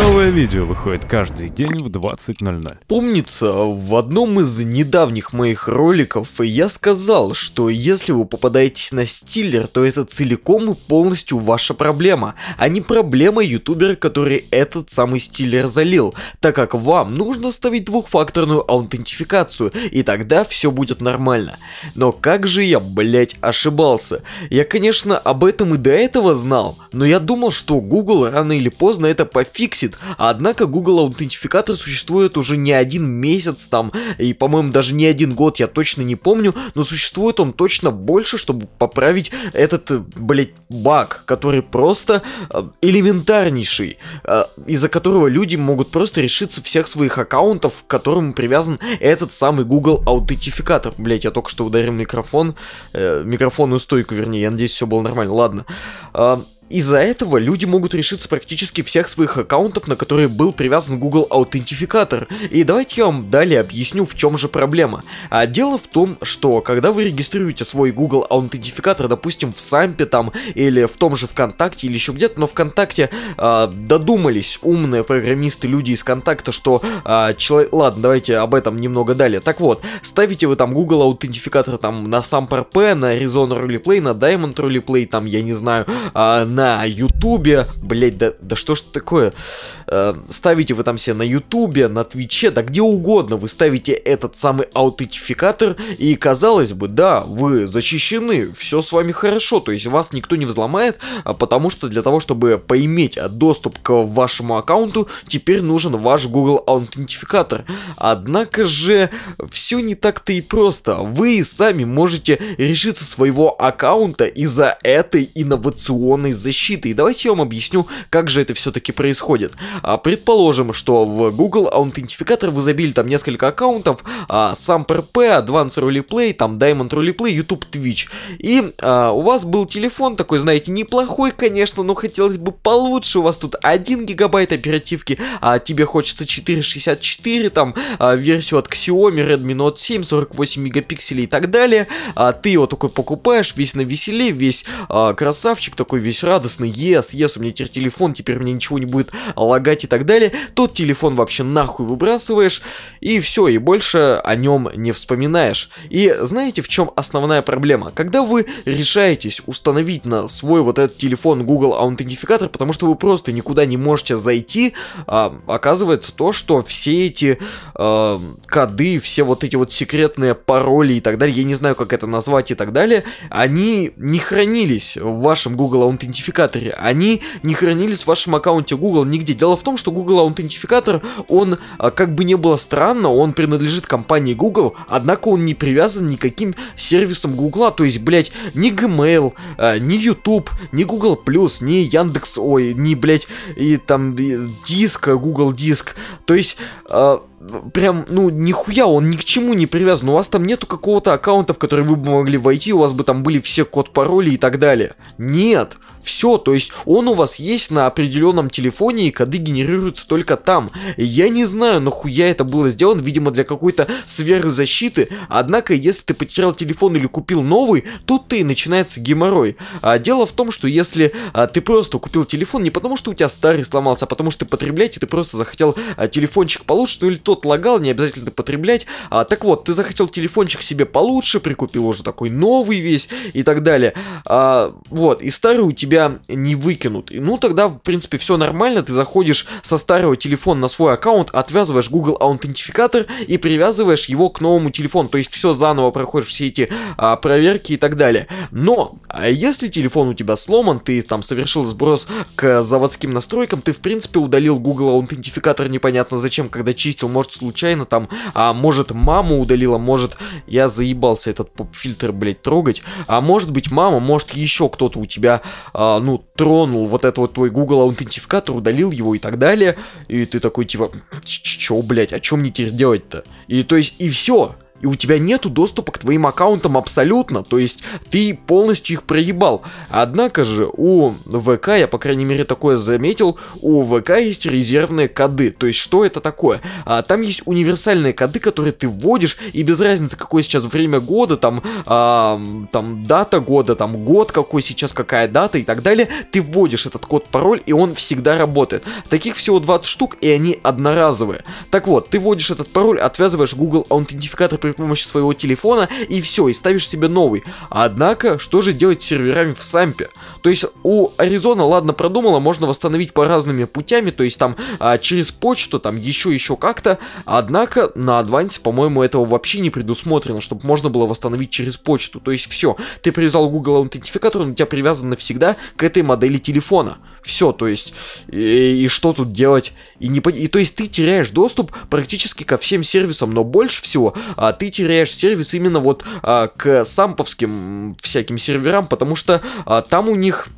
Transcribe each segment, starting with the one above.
no Новое видео выходит каждый день в 20.00. Помнится, в одном из недавних моих роликов я сказал, что если вы попадаетесь на стиллер, то это целиком и полностью ваша проблема, а не проблема ютубера, который этот самый стиллер залил, так как вам нужно ставить двухфакторную аутентификацию, и тогда все будет нормально. Но как же я, блять, ошибался? Я, конечно, об этом и до этого знал, но я думал, что Google рано или поздно это пофиксит, Однако Google аутентификатор существует уже не один месяц там, и, по-моему, даже не один год, я точно не помню, но существует он точно больше, чтобы поправить этот, э, блять, баг, который просто э, элементарнейший, э, из-за которого люди могут просто решиться всех своих аккаунтов, к которым привязан этот самый Google аутентификатор. Блять, я только что ударил микрофон, микрофонную стойку, вернее, я надеюсь, все было нормально. Ладно. Из-за этого люди могут решиться практически всех своих аккаунтов, на которые был привязан Google Аутентификатор. И давайте я вам далее объясню, в чем же проблема. А дело в том, что когда вы регистрируете свой Google Аутентификатор, допустим, в Сампе там, или в том же ВКонтакте, или еще где-то, но ВКонтакте э, додумались умные программисты, люди из контакта, что э, а, человек... Ладно, давайте об этом немного далее. Так вот, ставите вы там Google Аутентификатор там на Сампер П, на Arizona Roleplay, на Diamond Roleplay, там, я не знаю, э, на на Ютубе. Блять, да, да что ж такое? Э, ставите вы там себе на Ютубе, на Твиче, да где угодно вы ставите этот самый аутентификатор, и казалось бы, да, вы защищены, все с вами хорошо, то есть вас никто не взломает, а потому что для того, чтобы поиметь а, доступ к вашему аккаунту, теперь нужен ваш Google аутентификатор. Однако же, все не так-то и просто. Вы сами можете решиться своего аккаунта из-за этой инновационной защиты защиты. И давайте я вам объясню, как же это все-таки происходит. А, предположим, что в Google аутентификатор вы забили там несколько аккаунтов, а, SamperP, Advanced Roleplay, там Diamond Roleplay, YouTube, Twitch. И а, у вас был телефон такой, знаете, неплохой, конечно, но хотелось бы получше. У вас тут 1 гигабайт оперативки, а тебе хочется 464, там, а, версию от Xiaomi, Redmi Note 7, 48 мегапикселей и так далее. А ты его такой покупаешь, весь на веселе, весь а, красавчик, такой весь рад радостный, ес, ес, у меня теперь телефон, теперь мне ничего не будет лагать и так далее, тот телефон вообще нахуй выбрасываешь, и все, и больше о нем не вспоминаешь. И знаете, в чем основная проблема? Когда вы решаетесь установить на свой вот этот телефон Google аутентификатор, потому что вы просто никуда не можете зайти, а, оказывается то, что все эти э, коды, все вот эти вот секретные пароли и так далее, я не знаю, как это назвать и так далее, они не хранились в вашем Google аутентификаторе, аутентификаторе. Они не хранились в вашем аккаунте Google нигде. Дело в том, что Google аутентификатор, он, а, как бы не было странно, он принадлежит компании Google, однако он не привязан никаким сервисом Google. То есть, блядь, ни Gmail, а, ни YouTube, ни Google+, ни Яндекс, ой, ни, блядь, и там диск, Google диск. То есть... А, прям, ну, нихуя, он ни к чему не привязан. У вас там нету какого-то аккаунта, в который вы бы могли войти, у вас бы там были все код пароли и так далее. Нет, все, то есть он у вас есть на определенном телефоне, и коды генерируются только там. Я не знаю, нахуя это было сделано, видимо, для какой-то сверхзащиты. Однако, если ты потерял телефон или купил новый, тут-то и начинается геморрой. А дело в том, что если а, ты просто купил телефон не потому, что у тебя старый сломался, а потому что ты потреблять, и ты просто захотел а, телефончик получше, ну или то кто-то лагал, не обязательно потреблять. А, так вот, ты захотел телефончик себе получше, прикупил уже такой новый весь и так далее. А, вот, и старый у тебя не выкинут. И, ну, тогда, в принципе, все нормально, ты заходишь со старого телефона на свой аккаунт, отвязываешь Google аутентификатор и привязываешь его к новому телефону. То есть все заново проходишь все эти а, проверки и так далее. Но, а если телефон у тебя сломан, ты там совершил сброс к заводским настройкам, ты, в принципе, удалил Google аутентификатор непонятно зачем, когда чистил, может случайно там, а может мама удалила, может я заебался этот поп-фильтр, блядь, трогать, а может быть мама, может еще кто-то у тебя, а, ну, тронул вот это вот твой Google аутентификатор, удалил его и так далее, и ты такой типа, чё, блядь, а чем мне теперь делать-то? И то есть, и все, и у тебя нету доступа к твоим аккаунтам абсолютно, то есть ты полностью их проебал. Однако же у ВК, я по крайней мере такое заметил, у ВК есть резервные коды, то есть что это такое? А, там есть универсальные коды, которые ты вводишь, и без разницы какое сейчас время года, там, а, там дата года, там год какой сейчас, какая дата и так далее, ты вводишь этот код, пароль, и он всегда работает. Таких всего 20 штук, и они одноразовые. Так вот, ты вводишь этот пароль, отвязываешь Google аутентификатор при при помощи своего телефона, и все, и ставишь себе новый. Однако, что же делать с серверами в Сампе? То есть у Аризона, ладно, продумала, можно восстановить по разными путями, то есть там а, через почту, там еще-еще как-то, однако на Адвансе, по-моему, этого вообще не предусмотрено, чтобы можно было восстановить через почту, то есть все, ты привязал Google аутентификатор, он у тебя привязан навсегда к этой модели телефона. Все, то есть, и, и что тут делать? И, не, и то есть ты теряешь доступ практически ко всем сервисам, но больше всего а, ты теряешь сервис именно вот а, к самповским всяким серверам, потому что а, там у них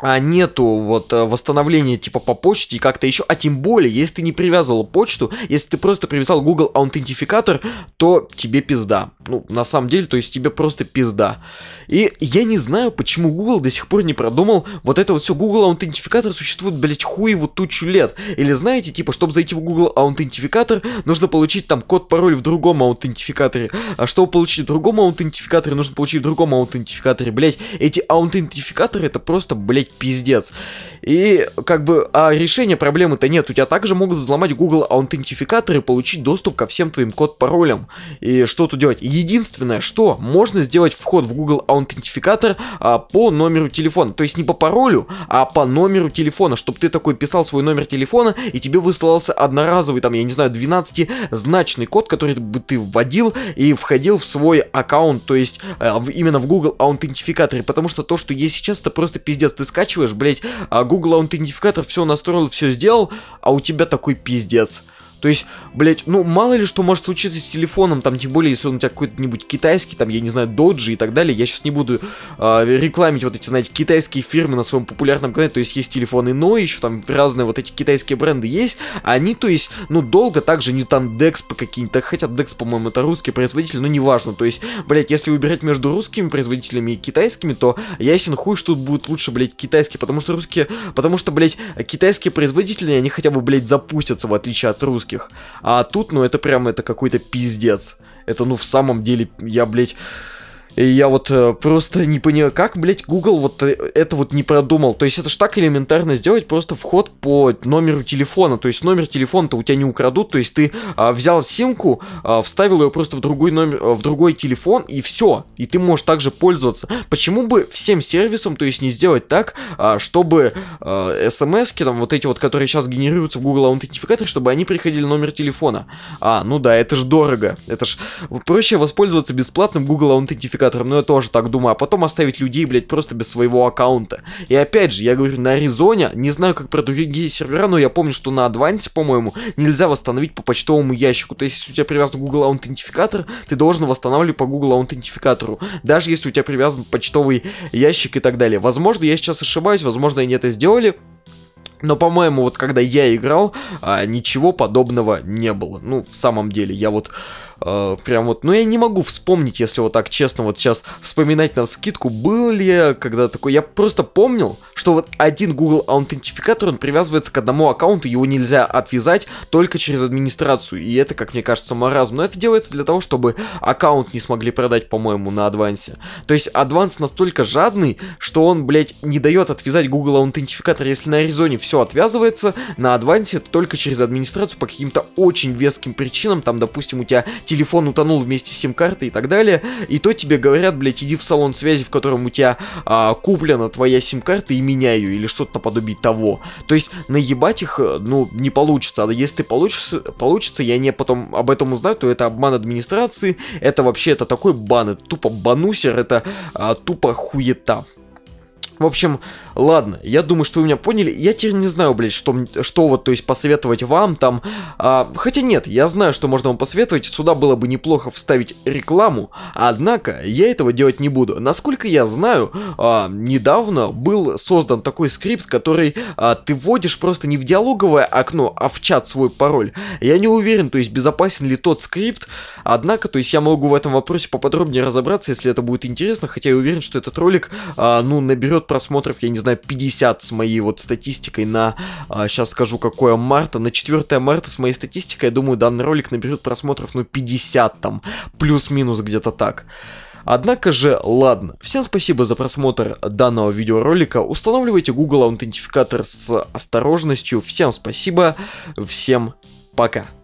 а нету вот э, восстановления типа по почте и как-то еще, а тем более, если ты не привязывал почту, если ты просто привязал Google аутентификатор, то тебе пизда. Ну, на самом деле, то есть тебе просто пизда. И я не знаю, почему Google до сих пор не продумал вот это вот все. Google аутентификатор существует, блять, хуеву тучу лет. Или знаете, типа, чтобы зайти в Google аутентификатор, нужно получить там код-пароль в другом аутентификаторе. А чтобы получить в другом аутентификаторе, нужно получить в другом аутентификаторе, блять. Эти аутентификаторы это просто, блять, блядь, пиздец. И как бы, а решения проблемы-то нет. У тебя также могут взломать Google аутентификатор и получить доступ ко всем твоим код-паролям. И что тут делать? Единственное, что можно сделать вход в Google аутентификатор а, по номеру телефона. То есть не по паролю, а по номеру телефона, чтобы ты такой писал свой номер телефона и тебе высылался одноразовый, там, я не знаю, 12-значный код, который бы ты вводил и входил в свой аккаунт, то есть э, в, именно в Google аутентификаторе, потому что то, что есть сейчас, это просто пиздец. Ты скачиваешь, блять, а Google аутентификатор все настроил, все сделал, а у тебя такой пиздец. То есть, блять, ну мало ли что может случиться с телефоном, там, тем более, если он у тебя какой-нибудь китайский, там, я не знаю, доджи и так далее. Я сейчас не буду э, рекламить вот эти, знаете, китайские фирмы на своем популярном канале. То есть есть телефоны но еще там разные вот эти китайские бренды есть. Они, то есть, ну, долго также не там Dex по какие-то, хотя Dex, по-моему, это русский производитель, но неважно. То есть, блять, если выбирать между русскими производителями и китайскими, то ясен хуй, что тут будет лучше, блять, китайские, потому что русские, потому что, блять, китайские производители, они хотя бы, блять, запустятся, в отличие от русских русских. А тут, ну, это прям, это какой-то пиздец. Это, ну, в самом деле, я, блядь... И я вот э, просто не понимаю, как, блядь, Google вот э, это вот не продумал. То есть это ж так элементарно сделать, просто вход по номеру телефона. То есть номер телефона-то у тебя не украдут, то есть ты э, взял симку, э, вставил ее просто в другой номер, э, в другой телефон и все. И ты можешь также пользоваться. Почему бы всем сервисам, то есть не сделать так, э, чтобы э, смс там вот эти вот, которые сейчас генерируются в Google аутентификатор, чтобы они приходили номер телефона. А, ну да, это ж дорого. Это ж проще воспользоваться бесплатным Google аутентификатором мультипликатором, но я тоже так думаю, а потом оставить людей, блядь, просто без своего аккаунта. И опять же, я говорю, на Аризоне, не знаю, как про другие сервера, но я помню, что на Advance, по-моему, нельзя восстановить по почтовому ящику. То есть, если у тебя привязан Google аутентификатор, ты должен восстанавливать по Google аутентификатору, даже если у тебя привязан почтовый ящик и так далее. Возможно, я сейчас ошибаюсь, возможно, они это сделали. Но, по-моему, вот когда я играл, а, ничего подобного не было. Ну, в самом деле, я вот Э, прям вот, ну я не могу вспомнить, если вот так честно вот сейчас вспоминать на скидку, был ли я когда такой, я просто помнил, что вот один Google аутентификатор, он привязывается к одному аккаунту, его нельзя отвязать только через администрацию, и это, как мне кажется, маразм, но это делается для того, чтобы аккаунт не смогли продать, по-моему, на адвансе. То есть адванс настолько жадный, что он, блядь, не дает отвязать Google аутентификатор, если на Аризоне все отвязывается, на адвансе это только через администрацию по каким-то очень веским причинам, там, допустим, у тебя телефон утонул вместе с сим-картой и так далее, и то тебе говорят, блядь, иди в салон связи, в котором у тебя а, куплена твоя сим-карта и меняй ее, или что-то наподобие того. То есть наебать их, э, ну, не получится, а если ты получишь, получится, я не потом об этом узнаю, то это обман администрации, это вообще, это такой бан, это тупо банусер, это а, тупо хуета. В общем, ладно, я думаю, что вы меня поняли. Я теперь не знаю, блядь, что, что вот, то есть, посоветовать вам там. А, хотя нет, я знаю, что можно вам посоветовать. Сюда было бы неплохо вставить рекламу. Однако, я этого делать не буду. Насколько я знаю, а, недавно был создан такой скрипт, который а, ты вводишь просто не в диалоговое окно, а в чат свой пароль. Я не уверен, то есть, безопасен ли тот скрипт. Однако, то есть, я могу в этом вопросе поподробнее разобраться, если это будет интересно. Хотя я уверен, что этот ролик, а, ну, наберет просмотров, я не знаю, 50 с моей вот статистикой на, а, сейчас скажу, какое марта, на 4 марта с моей статистикой, я думаю, данный ролик наберет просмотров, ну, 50 там, плюс-минус где-то так. Однако же, ладно. Всем спасибо за просмотр данного видеоролика. Устанавливайте Google аутентификатор с осторожностью. Всем спасибо, всем пока.